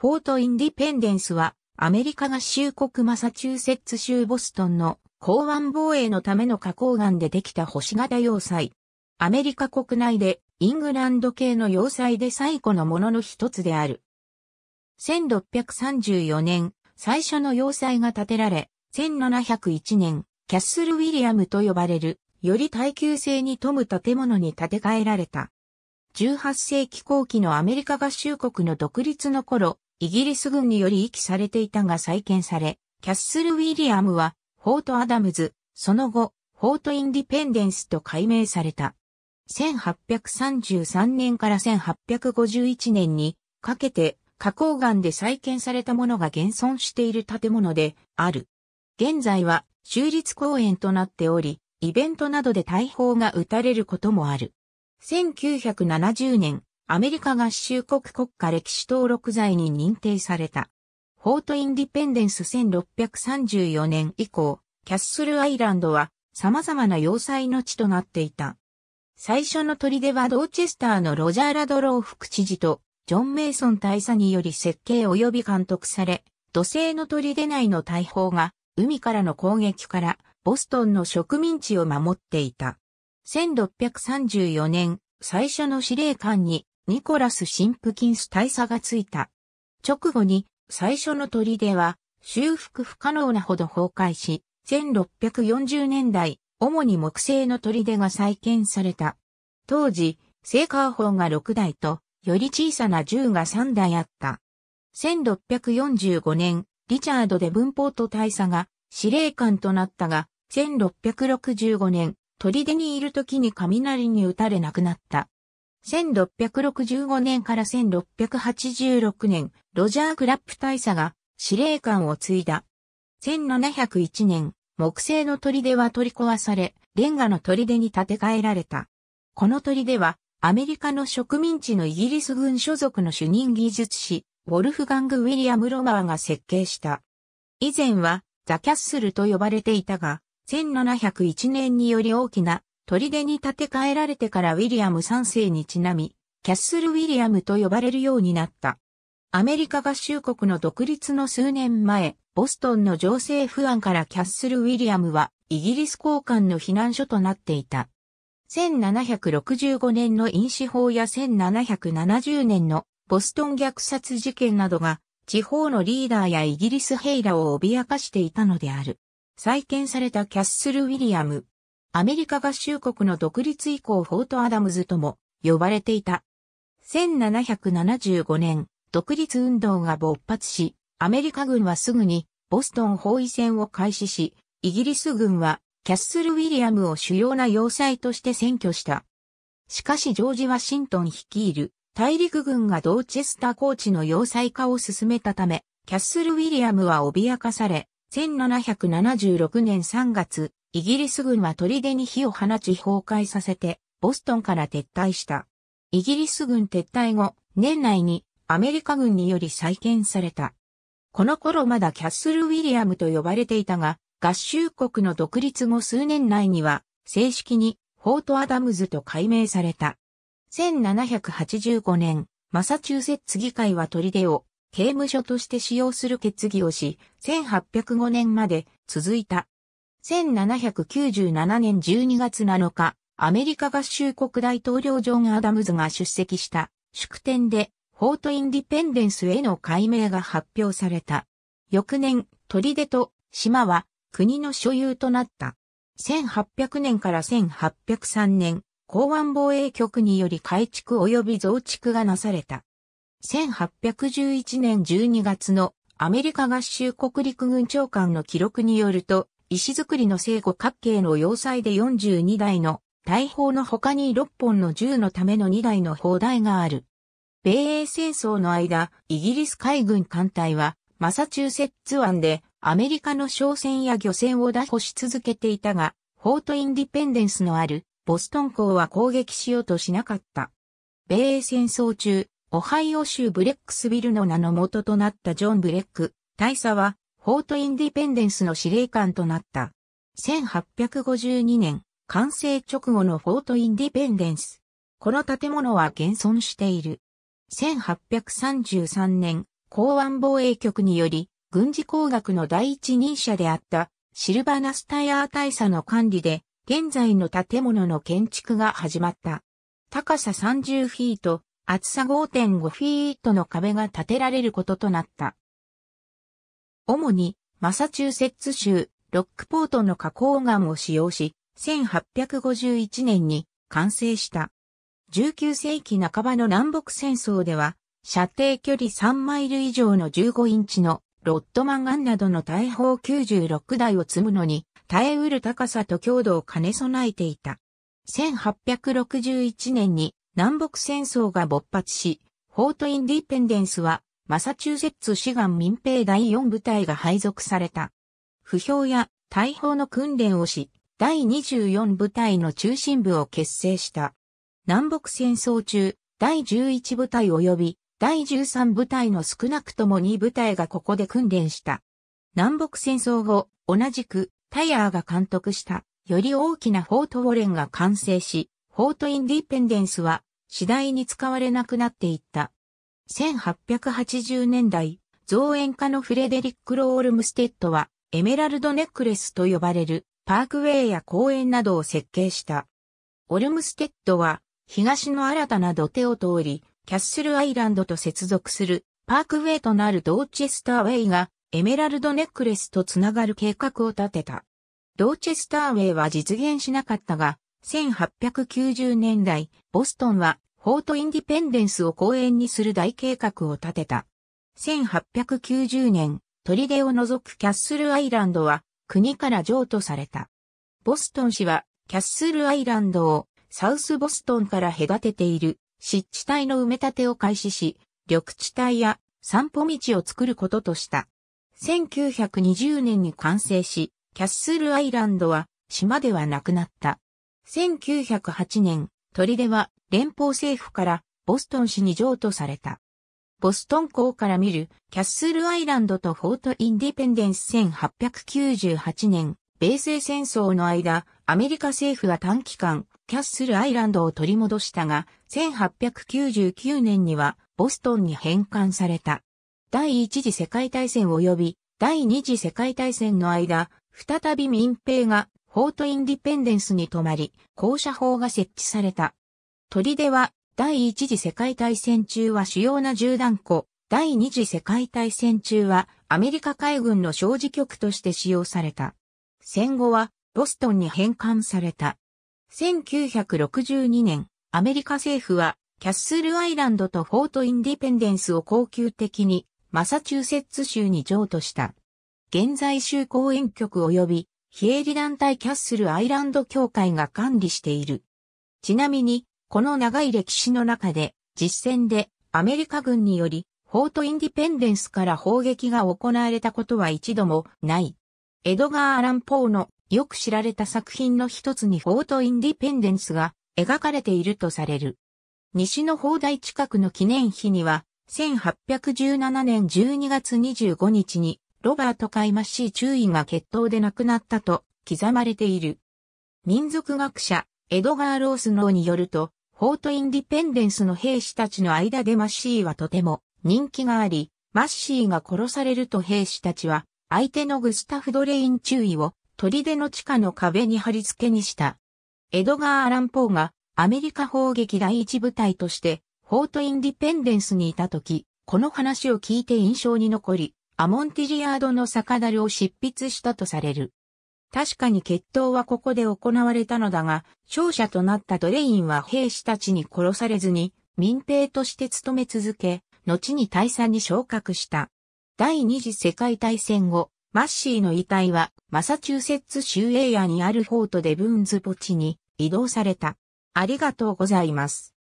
フォート・インディペンデンスは、アメリカ合衆国マサチューセッツ州ボストンの港湾防衛のための花崗岩でできた星型要塞。アメリカ国内でイングランド系の要塞で最古のものの一つである。1634年、最初の要塞が建てられ、1701年、キャッスル・ウィリアムと呼ばれる、より耐久性に富む建物に建て替えられた。18世紀後期のアメリカ合衆国の独立の頃、イギリス軍により遺棄されていたが再建され、キャッスル・ウィリアムは、フォート・アダムズ、その後、フォート・インディペンデンスと改名された。1833年から1851年にかけて、花崗岩で再建されたものが現存している建物である。現在は州立公園となっており、イベントなどで大砲が撃たれることもある。1970年、アメリカ合衆国国家歴史登録罪に認定された。フォートインディペンデンス1634年以降、キャッスルアイランドは様々な要塞の地となっていた。最初の砦はドーチェスターのロジャー・ラドロー副知事とジョン・メイソン大佐により設計及び監督され、土星の砦内の大砲が海からの攻撃からボストンの植民地を守っていた。1634年、最初の司令官にニコラス・シンプキンス大佐がついた。直後に最初の砦は修復不可能なほど崩壊し、1640年代、主に木製の砦が再建された。当時、セーカー砲が6台と、より小さな銃が3台あった。1645年、リチャード・デブンポート大佐が司令官となったが、1665年、砦にいる時に雷に打たれ亡くなった。1665年から1686年、ロジャー・クラップ大佐が司令官を継いだ。1701年、木製の砦は取り壊され、レンガの砦に建て替えられた。この砦は、アメリカの植民地のイギリス軍所属の主任技術士、ウォルフガング・ウィリアム・ロマーが設計した。以前は、ザ・キャッスルと呼ばれていたが、1701年により大きな砦に建て替えられてからウィリアム3世にちなみ、キャッスル・ウィリアムと呼ばれるようになった。アメリカ合衆国の独立の数年前、ボストンの情勢不安からキャッスル・ウィリアムはイギリス交換の避難所となっていた。1765年の飲酒法や1770年のボストン虐殺事件などが地方のリーダーやイギリス兵らを脅かしていたのである。再建されたキャッスル・ウィリアム、アメリカ合衆国の独立以降フォートアダムズとも呼ばれていた。1775年、独立運動が勃発し、アメリカ軍はすぐにボストン包囲戦を開始し、イギリス軍はキャッスル・ウィリアムを主要な要塞として占拠した。しかしジョージ・ワシントン率いる大陸軍がドーチェスター高地の要塞化を進めたため、キャッスル・ウィリアムは脅かされ、1776年3月、イギリス軍は砦に火を放ち崩壊させて、ボストンから撤退した。イギリス軍撤退後、年内にアメリカ軍により再建された。この頃まだキャッスル・ウィリアムと呼ばれていたが、合衆国の独立後数年内には、正式にフォート・アダムズと改名された。1785年、マサチューセッツ議会は砦を刑務所として使用する決議をし、1805年まで続いた。1797年12月7日、アメリカ合衆国大統領ジョン・アダムズが出席した祝典で、フォート・インディペンデンスへの改名が発表された。翌年、砦と島は国の所有となった。1800年から1803年、港湾防衛局により改築及び増築がなされた。1811年12月のアメリカ合衆国陸軍長官の記録によると、石造りの正五角形の要塞で42台の大砲の他に6本の銃のための2台の砲台がある。米英戦争の間、イギリス海軍艦隊はマサチューセッツ湾でアメリカの商船や漁船を打破し続けていたが、フォートインディペンデンスのあるボストン港は攻撃しようとしなかった。米英戦争中、オハイオ州ブレックスビルの名の元となったジョン・ブレック、大佐はフォートインディペンデンスの司令官となった。1852年、完成直後のフォートインディペンデンス。この建物は現存している。1833年、港湾防衛局により、軍事工学の第一人者であったシルバナスタイアー大佐の管理で、現在の建物の建築が始まった。高さ30フィート、厚さ5.5フィートの壁が建てられることとなった。主にマサチューセッツ州ロックポートの加工岩を使用し、1851年に完成した。19世紀半ばの南北戦争では、射程距離3マイル以上の15インチのロットマンガンなどの大砲96台を積むのに耐えうる高さと強度を兼ね備えていた。1861年に南北戦争が勃発し、フォートインディペンデンスはマサチューセッツ志願民兵第4部隊が配属された。不評や大砲の訓練をし、第24部隊の中心部を結成した。南北戦争中、第11部隊及び第13部隊の少なくとも2部隊がここで訓練した。南北戦争後、同じくタイヤーが監督した、より大きなフォートウォレンが完成し、フォートインディペンデンスは次第に使われなくなっていった。1880年代、造園家のフレデリック・ロールムステッドは、エメラルドネックレスと呼ばれるパークウェイや公園などを設計した。オルムステッドは、東の新たな土手を通り、キャッスルアイランドと接続するパークウェイとなるドーチェスターウェイがエメラルドネックレスとつながる計画を立てた。ドーチェスターウェイは実現しなかったが、1890年代、ボストンはフォートインディペンデンスを公園にする大計画を立てた。1890年、砦を除くキャッスルアイランドは国から譲渡された。ボストン市はキャッスルアイランドをサウスボストンから隔てている湿地帯の埋め立てを開始し、緑地帯や散歩道を作ることとした。1920年に完成し、キャッスルアイランドは島ではなくなった。1908年、砦は連邦政府からボストン市に譲渡された。ボストン港から見るキャッスルアイランドとフォートインディペンデンス1898年、米西戦争の間、アメリカ政府は短期間、キャッスルアイランドを取り戻したが、1899年にはボストンに返還された。第一次世界大戦及び第二次世界大戦の間、再び民兵がフォートインディペンデンスに泊まり、高射砲が設置された。砦は、第一次世界大戦中は主要な銃弾庫、第二次世界大戦中はアメリカ海軍の小事局として使用された。戦後はボストンに返還された。1962年、アメリカ政府はキャッスルアイランドとフォートインディペンデンスを恒久的にマサチューセッツ州に譲渡した。現在州公園局及び非営利団体キャッスルアイランド協会が管理している。ちなみに、この長い歴史の中で、実戦でアメリカ軍により、フォートインディペンデンスから砲撃が行われたことは一度もない。エドガー・アラン・ポーのよく知られた作品の一つにフォートインディペンデンスが描かれているとされる。西の砲台近くの記念碑には、1817年12月25日にロバート・カイマシー中尉が決闘で亡くなったと刻まれている。民族学者、エドガー・ロースノーによると、フォート・インディペンデンスの兵士たちの間でマッシーはとても人気があり、マッシーが殺されると兵士たちは、相手のグスタフ・ドレイン中尉を、砦の地下の壁に貼り付けにした。エドガー・アラン・ポーが、アメリカ砲撃第一部隊として、フォート・インディペンデンスにいた時、この話を聞いて印象に残り、アモンティリアードの酒樽を執筆したとされる。確かに決闘はここで行われたのだが、勝者となったドレインは兵士たちに殺されずに民兵として勤め続け、後に大佐に昇格した。第二次世界大戦後、マッシーの遺体はマサチューセッツ州エイヤにあるフォートでブーンズ墓地に移動された。ありがとうございます。